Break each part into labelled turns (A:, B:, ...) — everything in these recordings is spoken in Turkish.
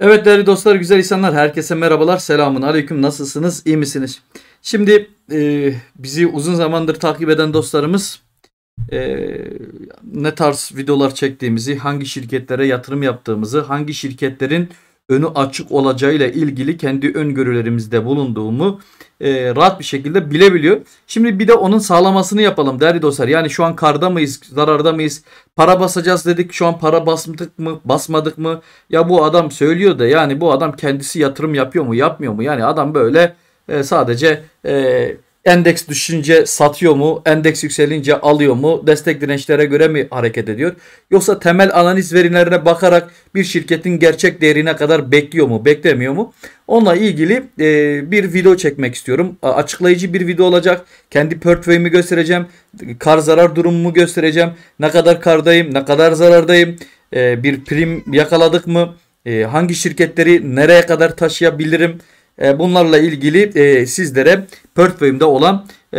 A: Evet değerli dostlar, güzel insanlar, herkese merhabalar, selamun aleyküm, nasılsınız, iyi misiniz? Şimdi e, bizi uzun zamandır takip eden dostlarımız e, ne tarz videolar çektiğimizi, hangi şirketlere yatırım yaptığımızı, hangi şirketlerin önü açık olacağıyla ilgili kendi öngörülerimizde bulunduğumu e, rahat bir şekilde bilebiliyor. Şimdi bir de onun sağlamasını yapalım değerli dostlar. Yani şu an karda mıyız, zararda mıyız? Para basacağız dedik. Şu an para basmadık mı, basmadık mı? Ya bu adam söylüyor da yani bu adam kendisi yatırım yapıyor mu, yapmıyor mu? Yani adam böyle e, sadece e, Endeks düşünce satıyor mu? Endeks yükselince alıyor mu? Destek dirençlere göre mi hareket ediyor? Yoksa temel analiz verilerine bakarak bir şirketin gerçek değerine kadar bekliyor mu? Beklemiyor mu? Onunla ilgili e, bir video çekmek istiyorum. Açıklayıcı bir video olacak. Kendi portföyümü göstereceğim. Kar zarar durumumu göstereceğim. Ne kadar kardayım? Ne kadar zarardayım? E, bir prim yakaladık mı? E, hangi şirketleri nereye kadar taşıyabilirim? E, bunlarla ilgili e, sizlere portföyümde olan e,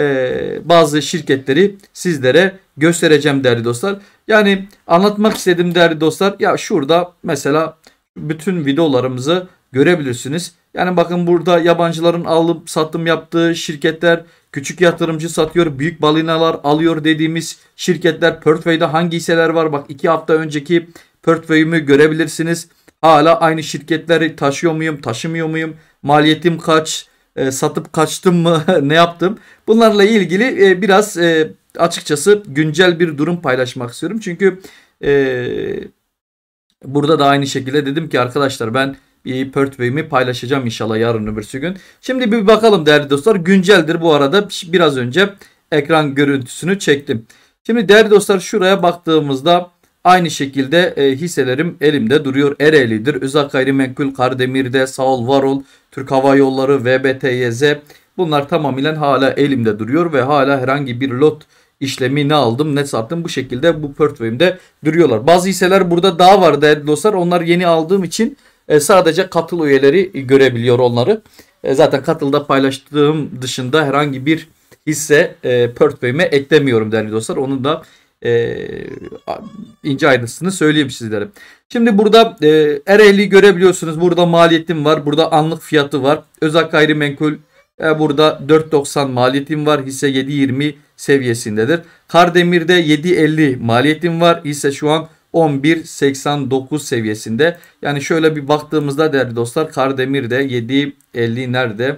A: bazı şirketleri sizlere göstereceğim değerli dostlar. Yani anlatmak istedim değerli dostlar. Ya şurada mesela bütün videolarımızı görebilirsiniz. Yani bakın burada yabancıların alıp satım yaptığı şirketler, küçük yatırımcı satıyor, büyük balinalar alıyor dediğimiz şirketler, portföyde hangi hisseler var? Bak iki hafta önceki portföyümü görebilirsiniz. Hala aynı şirketleri taşıyor muyum, taşımıyor muyum? maliyetim kaç, e, satıp kaçtım mı, ne yaptım? Bunlarla ilgili e, biraz e, açıkçası güncel bir durum paylaşmak istiyorum. Çünkü e, burada da aynı şekilde dedim ki arkadaşlar ben bir Pertway'imi paylaşacağım inşallah yarın öbürsü gün. Şimdi bir bakalım değerli dostlar günceldir bu arada biraz önce ekran görüntüsünü çektim. Şimdi değerli dostlar şuraya baktığımızda Aynı şekilde e, hisselerim elimde duruyor. Ereğli'dir, Özak Gayrimenkul, Kardemir'de, Saul Varol, Türk Hava Yolları, VBTYZ bunlar tamamen hala elimde duruyor ve hala herhangi bir lot işlemi ne aldım ne sattım bu şekilde bu portföyümde duruyorlar. Bazı hisseler burada daha var değerli dostlar. Onlar yeni aldığım için e, sadece katıl üyeleri görebiliyor onları. E, zaten katılda paylaştığım dışında herhangi bir hisse e, portföyüme eklemiyorum değerli dostlar. Onu da e, ince ayrıntısını söyleyeyim sizlere. Şimdi burada e, Ereğli'yi görebiliyorsunuz. Burada maliyetim var. Burada anlık fiyatı var. Özak gayrimenkul e, burada 4.90 maliyetim var. Hisse 7.20 seviyesindedir. Kardemir'de 7.50 maliyetim var. Hisse şu an 11.89 seviyesinde. Yani şöyle bir baktığımızda değerli dostlar Kardemir'de 7.50 nerede?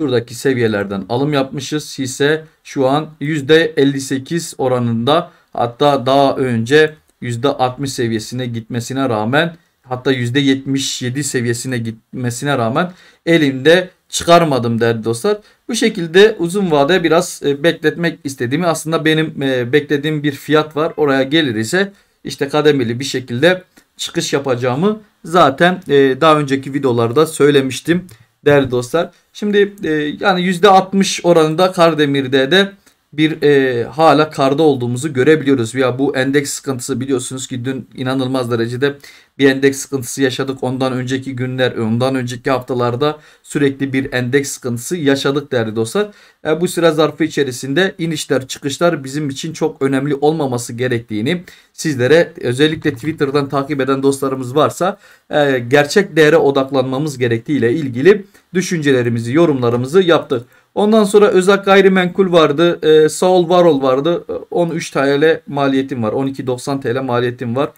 A: Şuradaki seviyelerden alım yapmışız. Hisse şu an %58 oranında hatta daha önce %60 seviyesine gitmesine rağmen hatta %77 seviyesine gitmesine rağmen elimde çıkarmadım değerli dostlar. Bu şekilde uzun vade biraz e, bekletmek istediğimi aslında benim e, beklediğim bir fiyat var. Oraya gelir ise işte kademeli bir şekilde çıkış yapacağımı zaten e, daha önceki videolarda söylemiştim değerli dostlar. Şimdi e, yani %60 oranında Kardemir'de de bir e, hala karda olduğumuzu görebiliyoruz. Ya bu endeks sıkıntısı biliyorsunuz ki dün inanılmaz derecede bir endeks sıkıntısı yaşadık. Ondan önceki günler, ondan önceki haftalarda sürekli bir endeks sıkıntısı yaşadık değerli dostlar. E, bu süre zarfı içerisinde inişler, çıkışlar bizim için çok önemli olmaması gerektiğini sizlere özellikle Twitter'dan takip eden dostlarımız varsa e, gerçek değere odaklanmamız gerektiğiyle ilgili düşüncelerimizi, yorumlarımızı yaptık. Ondan sonra özel gayrimenkul vardı. E, Saul Varol vardı. 13 e, TL maliyetim var. 12.90 TL maliyetim var.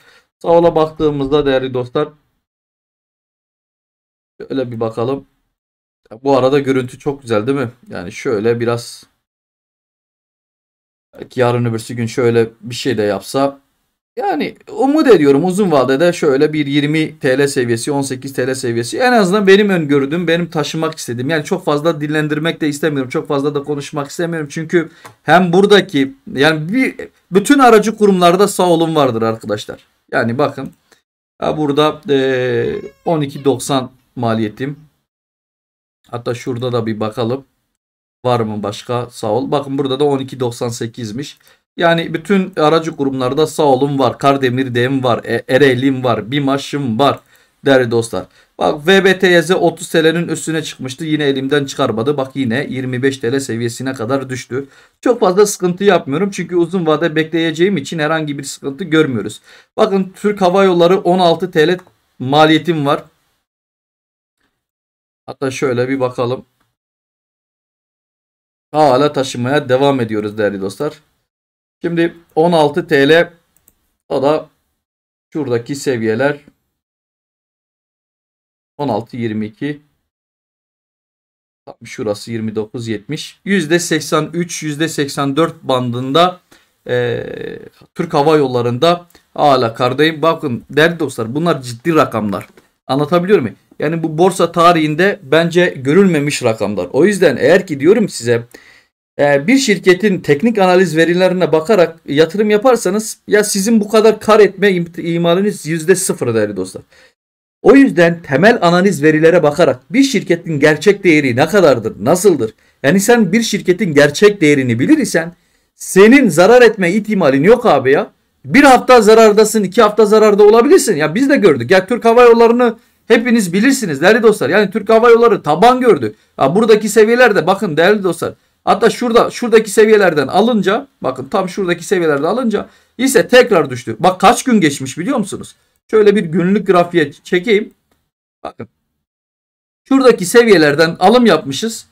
A: Saul'a baktığımızda değerli dostlar şöyle bir bakalım. Bu arada görüntü çok güzel değil mi? Yani şöyle biraz belki yarın öbürsü gün şöyle bir şey de yapsa yani umut ediyorum uzun vadede şöyle bir 20 TL seviyesi 18 TL seviyesi en azından benim öngördüğüm benim taşımak istediğim. Yani çok fazla dinlendirmek de istemiyorum çok fazla da konuşmak istemiyorum. Çünkü hem buradaki yani bir, bütün aracı kurumlarda sağ olun vardır arkadaşlar. Yani bakın ya burada e, 12.90 maliyetim. Hatta şurada da bir bakalım. Var mı başka? Sağ ol. Bakın burada da 12.98'miş. Yani bütün aracı kurumlarda sağ olun var. Kardemir'deyim var. E, Ereğli'm var. Bimaş'ım var. Değerli dostlar. Bak VBTYZ 30 TL'nin üstüne çıkmıştı. Yine elimden çıkarmadı. Bak yine 25 TL seviyesine kadar düştü. Çok fazla sıkıntı yapmıyorum. Çünkü uzun vade bekleyeceğim için herhangi bir sıkıntı görmüyoruz. Bakın Türk Hava Yolları 16 TL maliyetim var. Hatta şöyle bir bakalım. Hala taşımaya devam ediyoruz değerli dostlar. Şimdi 16 TL o da şuradaki seviyeler 16 22 şurası 29 29.70 %83 %84 bandında e, Türk Hava Yolları'nda hala kardayım. Bakın değerli dostlar bunlar ciddi rakamlar. Anlatabiliyor muyum? Yani bu borsa tarihinde bence görülmemiş rakamlar. O yüzden eğer ki diyorum size bir şirketin teknik analiz verilerine bakarak yatırım yaparsanız ya sizin bu kadar kar etme imanınız yüzde sıfır değerli dostlar. O yüzden temel analiz verilere bakarak bir şirketin gerçek değeri ne kadardır, nasıldır? Yani sen bir şirketin gerçek değerini bilir isen senin zarar etme ihtimalin yok abi ya. Bir hafta zarardasın, iki hafta zararda olabilirsin. Ya biz de gördük. Ya Türk Hava Yolları'nı hepiniz bilirsiniz değerli dostlar. Yani Türk Hava Yolları taban gördü. Ya buradaki seviyelerde bakın değerli dostlar. Hatta şurada şuradaki seviyelerden alınca bakın tam şuradaki seviyelerde alınca ise tekrar düştü. Bak kaç gün geçmiş biliyor musunuz? Şöyle bir günlük grafiğe çekeyim. Bakın. Şuradaki seviyelerden alım yapmışız.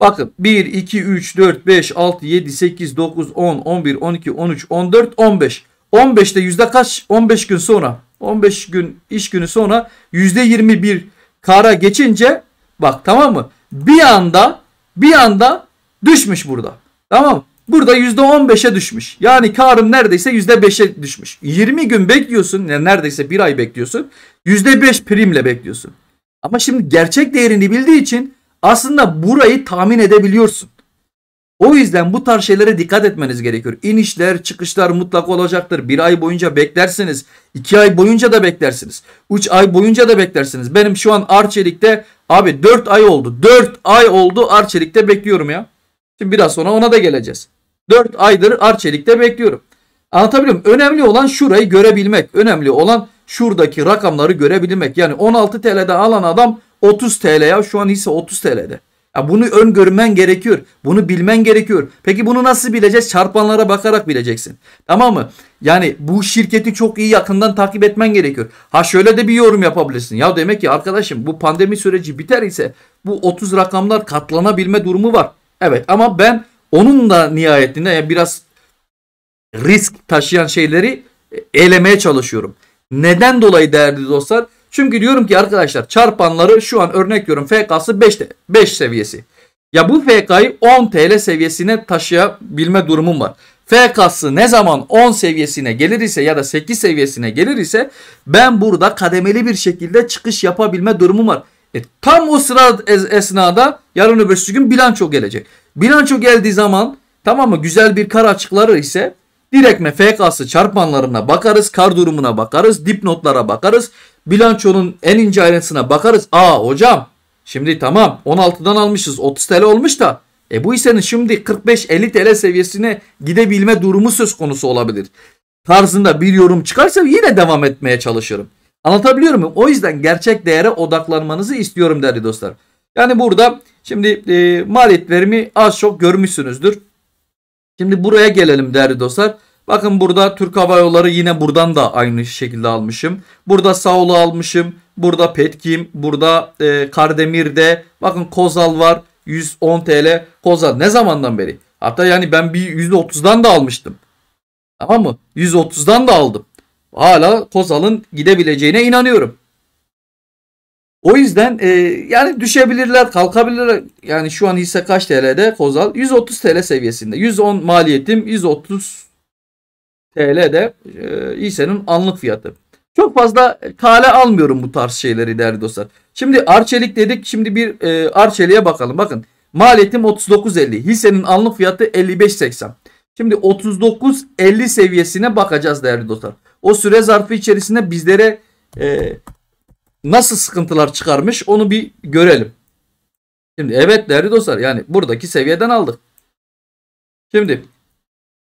A: Bakın 1, 2, 3, 4, 5, 6, 7, 8, 9, 10, 11, 12, 13, 14, 15. 15'te yüzde kaç? 15 gün sonra. 15 gün iş günü sonra yüzde 21 kara geçince bak tamam mı? Bir anda bir anda Düşmüş burada. Tamam Burada %15'e düşmüş. Yani karım neredeyse %5'e düşmüş. 20 gün bekliyorsun. Yani neredeyse bir ay bekliyorsun. %5 primle bekliyorsun. Ama şimdi gerçek değerini bildiği için aslında burayı tahmin edebiliyorsun. O yüzden bu tarz şeylere dikkat etmeniz gerekiyor. İnişler, çıkışlar mutlak olacaktır. Bir ay boyunca beklersiniz. iki ay boyunca da beklersiniz. Üç ay boyunca da beklersiniz. Benim şu an Arçelik'te abi dört ay oldu. dört ay oldu Arçelik'te bekliyorum ya. Şimdi biraz sonra ona da geleceğiz. 4 aydır Arçelik'te bekliyorum. Anlatabiliyor muyum? Önemli olan şurayı görebilmek. Önemli olan şuradaki rakamları görebilmek. Yani 16 TL'de alan adam 30 TL ya şu an ise 30 TL'de. Ya bunu öngörmen gerekiyor. Bunu bilmen gerekiyor. Peki bunu nasıl bileceğiz? Çarpanlara bakarak bileceksin. Tamam mı? Yani bu şirketi çok iyi yakından takip etmen gerekiyor. Ha şöyle de bir yorum yapabilirsin. Ya demek ki arkadaşım bu pandemi süreci biter ise bu 30 rakamlar katlanabilme durumu var. Evet ama ben onun da nihayetinde yani biraz risk taşıyan şeyleri e, elemeye çalışıyorum. Neden dolayı değerli dostlar? Çünkü diyorum ki arkadaşlar çarpanları şu an örnek veriyorum FK'sı 5, 5 seviyesi. Ya bu FK'yı 10 TL seviyesine taşıyabilme durumum var. FK'sı ne zaman 10 seviyesine gelir ise ya da 8 seviyesine gelir ise ben burada kademeli bir şekilde çıkış yapabilme durumum var. E, tam o sıra esnada yarın öbürsü gün bilanço gelecek. Bilanço geldiği zaman tamam mı güzel bir kar açıkları ise direktme FK'sı çarpanlarına bakarız, kar durumuna bakarız, dipnotlara bakarız. Bilançonun en ince ayrıntısına bakarız. Aa hocam şimdi tamam 16'dan almışız 30 TL olmuş da e bu hissenin şimdi 45-50 TL seviyesine gidebilme durumu söz konusu olabilir. Tarzında bir yorum çıkarsa yine devam etmeye çalışırım. Anlatabiliyor muyum? O yüzden gerçek değere odaklanmanızı istiyorum değerli dostlar. Yani burada şimdi e, maliyet az çok görmüşsünüzdür. Şimdi buraya gelelim değerli dostlar. Bakın burada Türk Hava Yolları yine buradan da aynı şekilde almışım. Burada Saul'u almışım. Burada Petkim. Burada e, Kardemir'de. Bakın Kozal var. 110 TL Kozal. Ne zamandan beri? Hatta yani ben bir 130'dan da almıştım. Tamam mı? 130'dan da aldım hala Kozal'ın gidebileceğine inanıyorum. O yüzden e, yani düşebilirler, kalkabilirler. Yani şu an hisse kaç TL'de Kozal? 130 TL seviyesinde. 110 maliyetim 130 TL'de e, hissenin anlık fiyatı. Çok fazla kale almıyorum bu tarz şeyleri değerli dostlar. Şimdi Arçelik dedik. Şimdi bir e, Arçelik'e bakalım. Bakın maliyetim 39.50. Hissenin anlık fiyatı 55.80. Şimdi 39.50 seviyesine bakacağız değerli dostlar o süre zarfı içerisinde bizlere e, nasıl sıkıntılar çıkarmış onu bir görelim. Şimdi evet değerli dostlar yani buradaki seviyeden aldık. Şimdi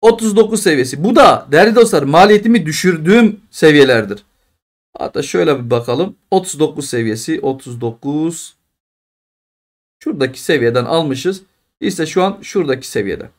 A: 39 seviyesi. Bu da değerli dostlar maliyetimi düşürdüğüm seviyelerdir. Hatta şöyle bir bakalım. 39 seviyesi 39 şuradaki seviyeden almışız. İşte şu an şuradaki seviyede.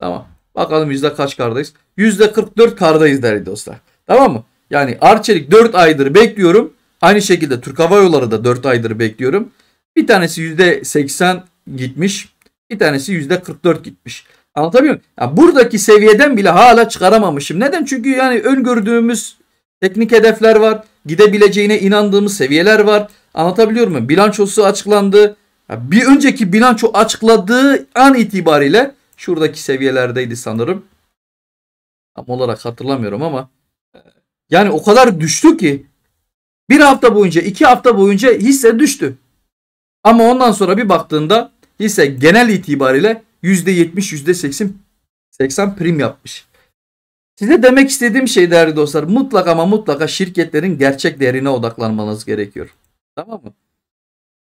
A: Tamam. Bakalım yüzde kaç kardayız? Yüzde 44 kardayız değerli dostlar. Tamam mı? Yani Arçelik 4 aydır bekliyorum. Aynı şekilde Türk Hava Yolları da 4 aydır bekliyorum. Bir tanesi %80 gitmiş. Bir tanesi %44 gitmiş. Anlatabiliyor muyum? Yani buradaki seviyeden bile hala çıkaramamışım. Neden? Çünkü yani öngördüğümüz teknik hedefler var. Gidebileceğine inandığımız seviyeler var. Anlatabiliyor muyum? Bilançosu açıklandı. Yani bir önceki bilanço açıkladığı an itibariyle şuradaki seviyelerdeydi sanırım. Tam olarak hatırlamıyorum ama yani o kadar düştü ki bir hafta boyunca iki hafta boyunca hisse düştü. Ama ondan sonra bir baktığında hisse genel itibariyle yüzde %80 seksen prim yapmış. Size demek istediğim şey değerli dostlar mutlaka ama mutlaka şirketlerin gerçek değerine odaklanmanız gerekiyor. Tamam mı?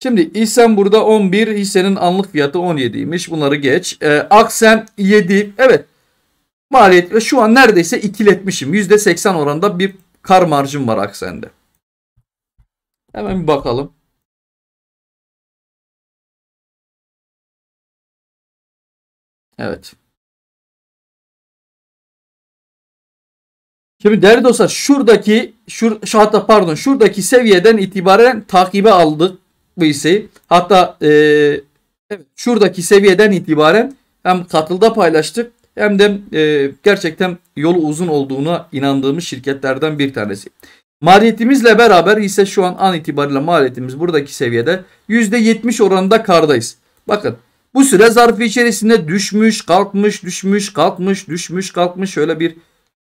A: Şimdi İhsan burada 11 hissenin anlık fiyatı 17'ymiş bunları geç. E, Aksen 7 evet maliyet ve şu an neredeyse ikiletmişim. %80 oranında bir kar marjım var Aksen'de. Hemen bir bakalım. Evet. Şimdi değerli dostlar şuradaki şur, şu hatta pardon şuradaki seviyeden itibaren takibe aldık bu hisseyi. Hatta e, evet, şuradaki seviyeden itibaren hem katılda paylaştık hem de e, gerçekten yolu uzun olduğuna inandığımız şirketlerden bir tanesi. Maliyetimizle beraber ise şu an an itibariyle maliyetimiz buradaki seviyede %70 oranında kardayız. Bakın bu süre zarfı içerisinde düşmüş, kalkmış, düşmüş, kalkmış, düşmüş, kalkmış şöyle bir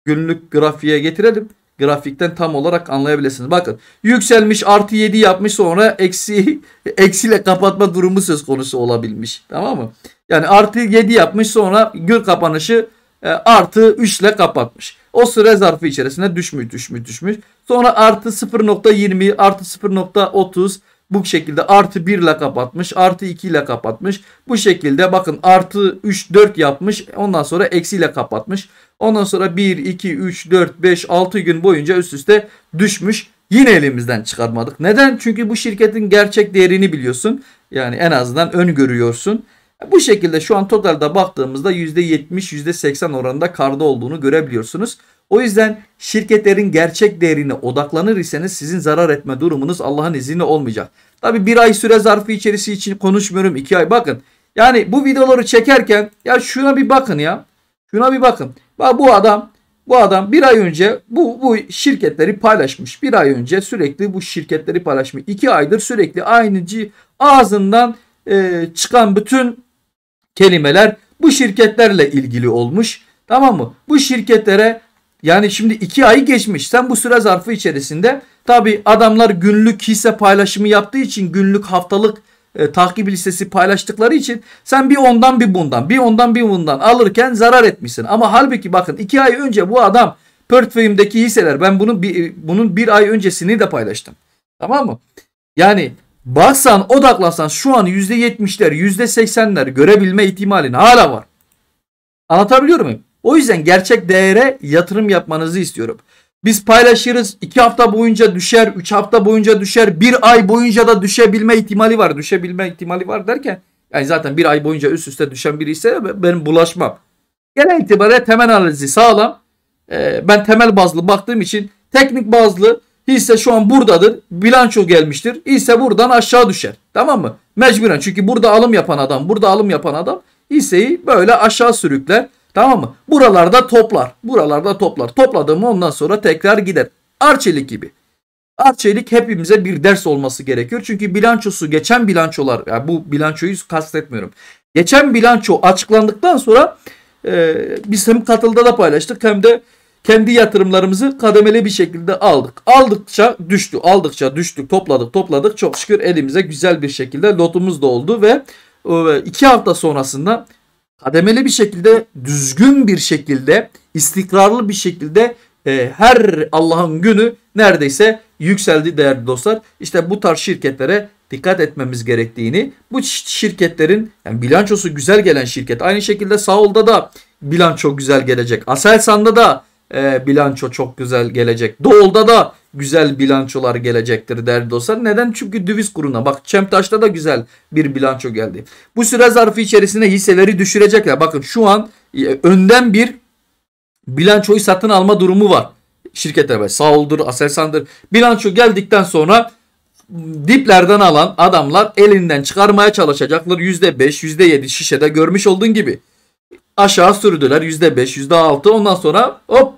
A: günlük grafiğe getirelim. Grafikten tam olarak anlayabilirsiniz. Bakın yükselmiş artı 7 yapmış sonra eksi eksiyle kapatma durumu söz konusu olabilmiş. Tamam mı? Yani artı 7 yapmış sonra gül kapanışı e, artı 3 ile kapatmış. O süre zarfı içerisinde düşmüş düşmüş düşmüş. Sonra artı 0.20 artı 0.30 bu şekilde artı 1 ile kapatmış. Artı 2 ile kapatmış. Bu şekilde bakın artı 3 4 yapmış. Ondan sonra eksi ile kapatmış. Ondan sonra 1 2 3 4 5 6 gün boyunca üst üste düşmüş. Yine elimizden çıkarmadık. Neden? Çünkü bu şirketin gerçek değerini biliyorsun. Yani en azından ön görüyorsun. Bu şekilde şu an totalda baktığımızda %70 %80 oranında karda olduğunu görebiliyorsunuz. O yüzden şirketlerin gerçek değerine odaklanır iseniz sizin zarar etme durumunuz Allah'ın izniyle olmayacak. Tabi bir ay süre zarfı içerisi için konuşmuyorum. iki ay bakın. Yani bu videoları çekerken ya şuna bir bakın ya. Şuna bir bakın. Bak bu adam bu adam bir ay önce bu, bu şirketleri paylaşmış. Bir ay önce sürekli bu şirketleri paylaşmış. iki aydır sürekli aynı ağzından e, çıkan bütün kelimeler bu şirketlerle ilgili olmuş. Tamam mı? Bu şirketlere yani şimdi iki ay geçmiş. Sen bu süre zarfı içerisinde tabi adamlar günlük hisse paylaşımı yaptığı için günlük haftalık e, takip listesi paylaştıkları için sen bir ondan bir bundan bir ondan bir bundan alırken zarar etmişsin. Ama halbuki bakın iki ay önce bu adam portföyümdeki hisseler ben bunun bir, bunun bir ay öncesini de paylaştım. Tamam mı? Yani baksan odaklansan şu an %70'ler %80'ler görebilme ihtimalin hala var. Anlatabiliyor muyum? O yüzden gerçek değere yatırım yapmanızı istiyorum. Biz paylaşırız. 2 hafta boyunca düşer, 3 hafta boyunca düşer, 1 ay boyunca da düşebilme ihtimali var. Düşebilme ihtimali var derken yani zaten bir ay boyunca üst üste düşen biri ise benim bulaşmam. Genel itibariyle temel analizi sağlam. Ee, ben temel bazlı baktığım için teknik bazlı Hisse şu an buradadır. Bilanço gelmiştir. Hisse buradan aşağı düşer. Tamam mı? Mecburen. Çünkü burada alım yapan adam, burada alım yapan adam hisseyi böyle aşağı sürükler. Tamam mı? Buralarda toplar. Buralarda toplar. Topladığımı ondan sonra tekrar gider. Arçelik gibi. Arçelik hepimize bir ders olması gerekiyor. Çünkü bilançosu geçen bilançolar yani bu bilançoyu kastetmiyorum. Geçen bilanço açıklandıktan sonra e, biz hem katılda da paylaştık hem de kendi yatırımlarımızı kademeli bir şekilde aldık. Aldıkça düştü, aldıkça düştük, topladık, topladık. Çok şükür elimize güzel bir şekilde lotumuz da oldu ve iki hafta sonrasında kademeli bir şekilde, düzgün bir şekilde, istikrarlı bir şekilde e, her Allah'ın günü neredeyse yükseldi değerli dostlar. İşte bu tarz şirketlere dikkat etmemiz gerektiğini, bu şirketlerin yani bilançosu güzel gelen şirket, aynı şekilde Saul'da da bilanço güzel gelecek. Aselsan'da da e, bilanço çok güzel gelecek. Doğul'da da güzel bilançolar gelecektir derdi dostlar. Neden? Çünkü döviz kuruna. Bak Çemtaş'ta da güzel bir bilanço geldi. Bu süre zarfı içerisinde hisseleri düşürecekler. Bakın şu an e, önden bir bilançoyu satın alma durumu var. Şirketler ve Saul'dur, Aselsan'dır. Bilanço geldikten sonra diplerden alan adamlar elinden çıkarmaya çalışacaklar. %5, %7 şişede görmüş olduğun gibi aşağı sürdüler %5, %6. Ondan sonra hop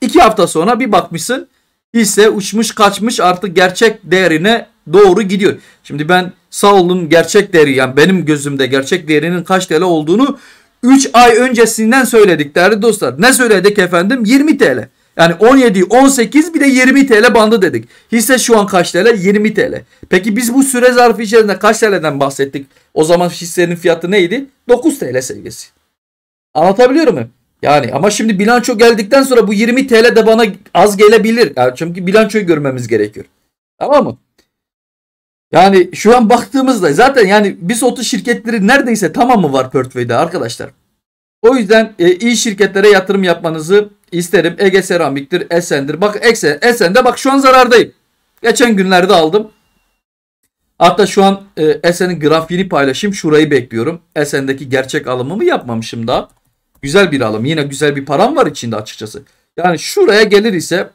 A: 2 hafta sonra bir bakmışsın hisse uçmuş kaçmış artık gerçek değerine doğru gidiyor. Şimdi ben sağ gerçek değeri yani benim gözümde gerçek değerinin kaç TL olduğunu 3 ay öncesinden söyledik değerli dostlar. Ne söyledik efendim? 20 TL. Yani 17, 18 bir de 20 TL bandı dedik. Hisse şu an kaç TL? 20 TL. Peki biz bu süre zarfı içerisinde kaç TL'den bahsettik? O zaman hissenin fiyatı neydi? 9 TL seviyesi. Anlatabiliyor muyum? Yani ama şimdi bilanço geldikten sonra bu 20 TL de bana az gelebilir. Yani çünkü bilançoyu görmemiz gerekiyor. Tamam mı? Yani şu an baktığımızda zaten yani biz 30 şirketleri neredeyse tamamı var portföyde arkadaşlar. O yüzden e, iyi şirketlere yatırım yapmanızı isterim. Ege Seramik'tir, Esen'dir. Bak Esen, Esen'de bak şu an zarardayım. Geçen günlerde aldım. Hatta şu an e, Esen'in grafiğini paylaşayım. Şurayı bekliyorum. Esen'deki gerçek alımımı yapmamışım daha. Güzel bir alım. Yine güzel bir param var içinde açıkçası. Yani şuraya gelir ise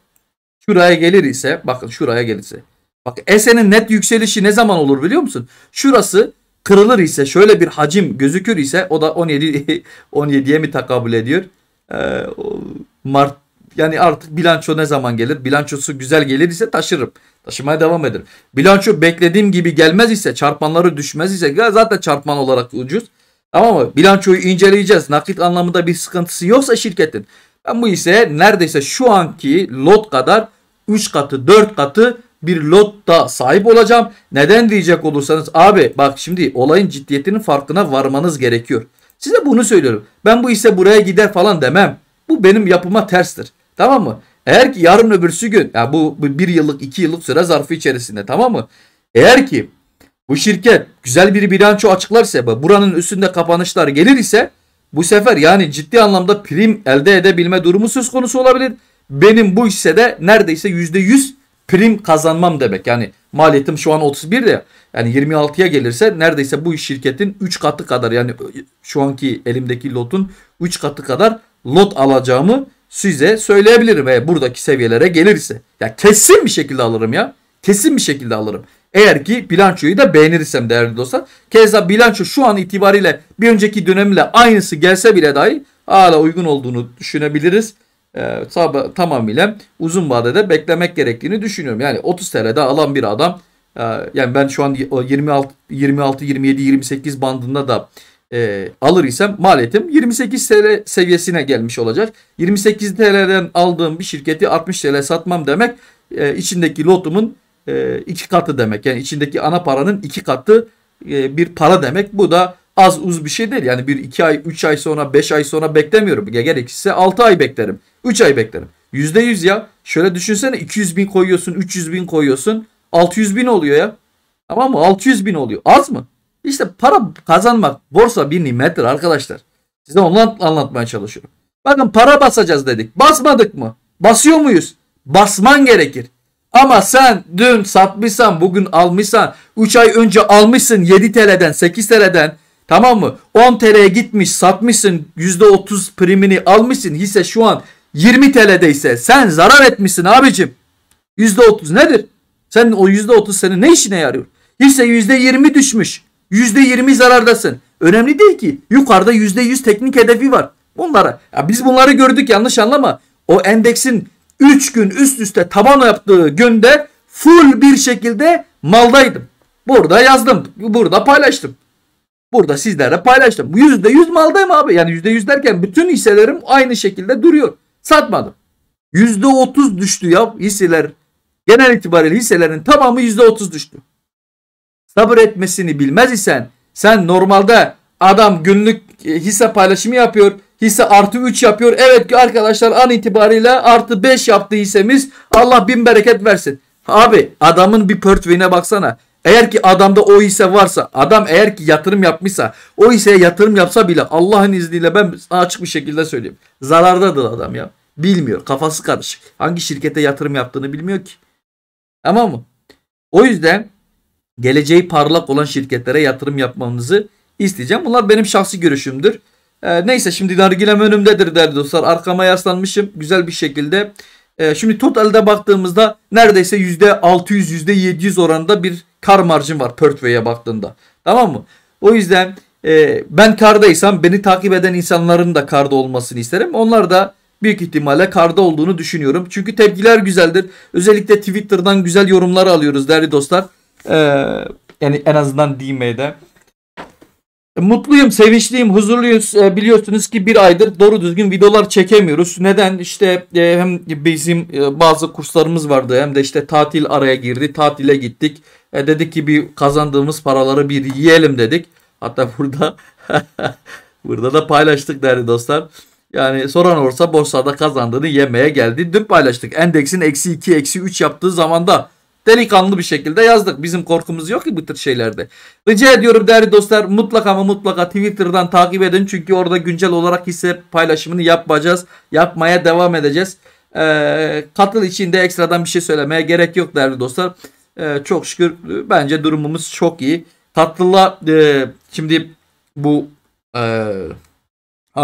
A: şuraya gelir ise bakın şuraya gelirse. Bak Esen'in net yükselişi ne zaman olur biliyor musun? Şurası kırılır ise şöyle bir hacim gözükür ise o da 17 17'ye mi takabül ediyor? Ee, Mart yani artık bilanço ne zaman gelir? Bilançosu güzel gelir ise taşırım. Taşımaya devam ederim. Bilanço beklediğim gibi gelmez ise çarpanları düşmez ise zaten çarpman olarak ucuz. Ama mı? Bilançoyu inceleyeceğiz. Nakit anlamında bir sıkıntısı yoksa şirketin. Ben bu ise neredeyse şu anki lot kadar 3 katı 4 katı bir lotta sahip olacağım. Neden diyecek olursanız abi bak şimdi olayın ciddiyetinin farkına varmanız gerekiyor. Size bunu söylüyorum. Ben bu ise buraya gider falan demem. Bu benim yapıma terstir. Tamam mı? Eğer ki yarın öbürsü gün ya yani bu bir yıllık iki yıllık süre zarfı içerisinde tamam mı? Eğer ki bu şirket güzel bir bilanço açıklarsa buranın üstünde kapanışlar gelir ise bu sefer yani ciddi anlamda prim elde edebilme durumu söz konusu olabilir. Benim bu hissede neredeyse %100 prim kazanmam demek. Yani maliyetim şu an 31 de yani 26'ya gelirse neredeyse bu şirketin 3 katı kadar yani şu anki elimdeki lotun 3 katı kadar lot alacağımı size söyleyebilirim. Ve buradaki seviyelere gelirse. Ya kesin bir şekilde alırım ya. Kesin bir şekilde alırım. Eğer ki bilançoyu da beğenirsem değerli dostlar. Keza bilanço şu an itibariyle bir önceki dönemle aynısı gelse bile dahi hala uygun olduğunu düşünebiliriz. E, tamamıyla uzun vadede beklemek gerektiğini düşünüyorum. Yani 30 TL'de alan bir adam e, yani ben şu an 26, 26, 27, 28 bandında da e, alır isem maliyetim 28 TL seviyesine gelmiş olacak. 28 TL'den aldığım bir şirketi 60 TL satmam demek e, içindeki lotumun e, iki katı demek. Yani içindeki ana paranın iki katı e, bir para demek. Bu da az uz bir şey değil. Yani bir iki ay, üç ay sonra, beş ay sonra beklemiyorum. Gerekirse altı ay beklerim. Üç ay beklerim. Yüzde yüz ya. Şöyle düşünsene 200 bin koyuyorsun, 300 bin koyuyorsun. 600 bin oluyor ya. Tamam mı? 600 bin oluyor. Az mı? İşte para kazanmak borsa bir nimettir arkadaşlar. Size ondan anlatmaya çalışıyorum. Bakın para basacağız dedik. Basmadık mı? Basıyor muyuz? Basman gerekir. Ama sen dün satmışsan bugün almışsan 3 ay önce almışsın 7 TL'den 8 TL'den tamam mı? 10 TL'ye gitmiş satmışsın %30 primini almışsın hisse şu an 20 ise sen zarar etmişsin abicim. %30 nedir? Senin o %30 senin ne işine yarıyor? Hisse %20 düşmüş. %20 zarardasın. Önemli değil ki. Yukarıda %100 teknik hedefi var. Bunlara. Ya biz bunları gördük yanlış anlama. O endeksin 3 gün üst üste taban yaptığı günde full bir şekilde maldaydım. Burada yazdım. Burada paylaştım. Burada sizlerle paylaştım. Yüzde yüz maldayım abi. Yani yüzde yüz derken bütün hisselerim aynı şekilde duruyor. Satmadım. Yüzde otuz düştü ya hisseler. Genel itibariyle hisselerin tamamı yüzde otuz düştü. Sabır etmesini bilmez isen sen normalde adam günlük e, hisse paylaşımı yapıyor. Hisse artı 3 yapıyor. Evet ki arkadaşlar an itibariyle artı 5 yaptı hissemiz. Allah bin bereket versin. Abi adamın bir portföyüne baksana. Eğer ki adamda o hisse varsa, adam eğer ki yatırım yapmışsa, o hisseye yatırım yapsa bile Allah'ın izniyle ben açık bir şekilde söyleyeyim. Zarardadır adam ya. Bilmiyor. Kafası karışık. Hangi şirkete yatırım yaptığını bilmiyor ki. Tamam mı? O yüzden geleceği parlak olan şirketlere yatırım yapmanızı isteyeceğim. Bunlar benim şahsi görüşümdür. E, neyse şimdi nargilem önümdedir değerli dostlar. Arkama yaslanmışım güzel bir şekilde. E, şimdi totalde baktığımızda neredeyse %600 %700 oranında bir kar marjım var Pertway'e baktığında. Tamam mı? O yüzden e, ben kardaysam beni takip eden insanların da karda olmasını isterim. Onlar da büyük ihtimalle karda olduğunu düşünüyorum. Çünkü tepkiler güzeldir. Özellikle Twitter'dan güzel yorumlar alıyoruz değerli dostlar. Ee, yani en azından DM'de. Mutluyum, sevinçliyim, huzurluyuz. E, biliyorsunuz ki bir aydır doğru düzgün videolar çekemiyoruz. Neden? İşte e, hem bizim e, bazı kurslarımız vardı hem de işte tatil araya girdi. Tatile gittik. dedik ki bir kazandığımız paraları bir yiyelim dedik. Hatta burada burada da paylaştık değerli dostlar. Yani soran olursa borsada kazandığını yemeye geldi. Dün paylaştık. Endeksin eksi 2, eksi 3 yaptığı zamanda delikanlı bir şekilde yazdık. Bizim korkumuz yok ki bu tür şeylerde. Rica ediyorum değerli dostlar mutlaka ama mutlaka Twitter'dan takip edin. Çünkü orada güncel olarak hisse paylaşımını yapacağız. Yapmaya devam edeceğiz. Ee, katıl için de ekstradan bir şey söylemeye gerek yok değerli dostlar. Ee, çok şükür bence durumumuz çok iyi. Katlıla e, şimdi bu e,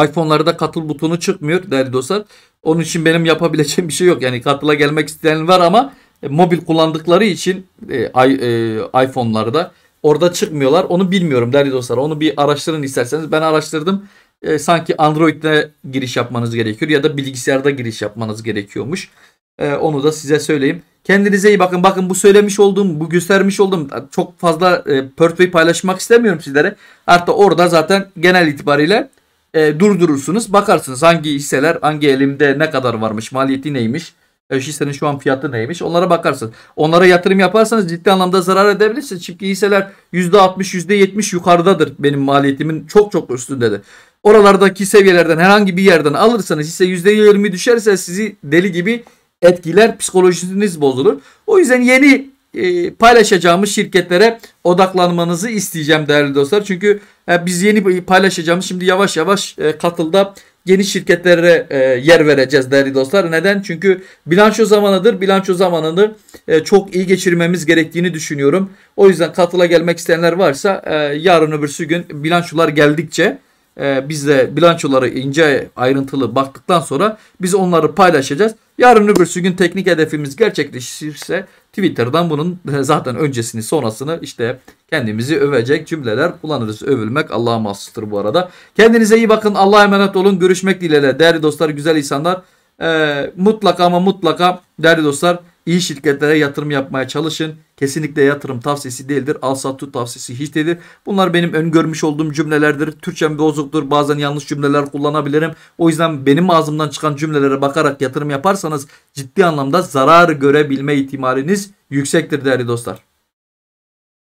A: iPhone'larda katıl butonu çıkmıyor değerli dostlar. Onun için benim yapabileceğim bir şey yok. Yani katıla gelmek isteyen var ama e, mobil kullandıkları için e, e, iPhone'larda orada çıkmıyorlar. Onu bilmiyorum değerli dostlar. Onu bir araştırın isterseniz. Ben araştırdım. sanki Android'de giriş yapmanız gerekiyor ya da bilgisayarda giriş yapmanız gerekiyormuş. onu da size söyleyeyim. Kendinize iyi bakın. Bakın bu söylemiş olduğum, bu göstermiş olduğum çok fazla e, Pertway paylaşmak istemiyorum sizlere. Hatta orada zaten genel itibariyle durdurursunuz. Bakarsınız hangi hisseler, hangi elimde ne kadar varmış, maliyeti neymiş. Hisselerin şu an fiyatı neymiş onlara bakarsınız. Onlara yatırım yaparsanız ciddi anlamda zarar edebilirsiniz. Çünkü hisseler %60 %70 yukarıdadır benim maliyetimin çok çok üstündedir. Oralardaki seviyelerden herhangi bir yerden alırsanız hisse %20 düşerse sizi deli gibi etkiler psikolojiniz bozulur. O yüzden yeni e, paylaşacağımız şirketlere odaklanmanızı isteyeceğim değerli dostlar. Çünkü e, biz yeni paylaşacağımız şimdi yavaş yavaş e, katılda Geniş şirketlere e, yer vereceğiz değerli dostlar. Neden? Çünkü bilanço zamanıdır. Bilanço zamanını e, çok iyi geçirmemiz gerektiğini düşünüyorum. O yüzden katıla gelmek isteyenler varsa e, yarın öbürsü gün bilançolar geldikçe e, biz de bilançoları ince ayrıntılı baktıktan sonra biz onları paylaşacağız. Yarın öbürsü gün teknik hedefimiz gerçekleşirse Twitter'dan bunun e, zaten öncesini sonrasını işte kendimizi övecek cümleler kullanırız. Övülmek Allah'a mahsustur bu arada. Kendinize iyi bakın. Allah'a emanet olun. Görüşmek dileğiyle değerli dostlar, güzel insanlar. E, mutlaka ama mutlaka değerli dostlar iyi şirketlere yatırım yapmaya çalışın. Kesinlikle yatırım tavsiyesi değildir. Al sat tut tavsiyesi hiç değildir. Bunlar benim öngörmüş olduğum cümlelerdir. Türkçem bozuktur. Bazen yanlış cümleler kullanabilirim. O yüzden benim ağzımdan çıkan cümlelere bakarak yatırım yaparsanız ciddi anlamda zarar görebilme ihtimaliniz yüksektir değerli dostlar.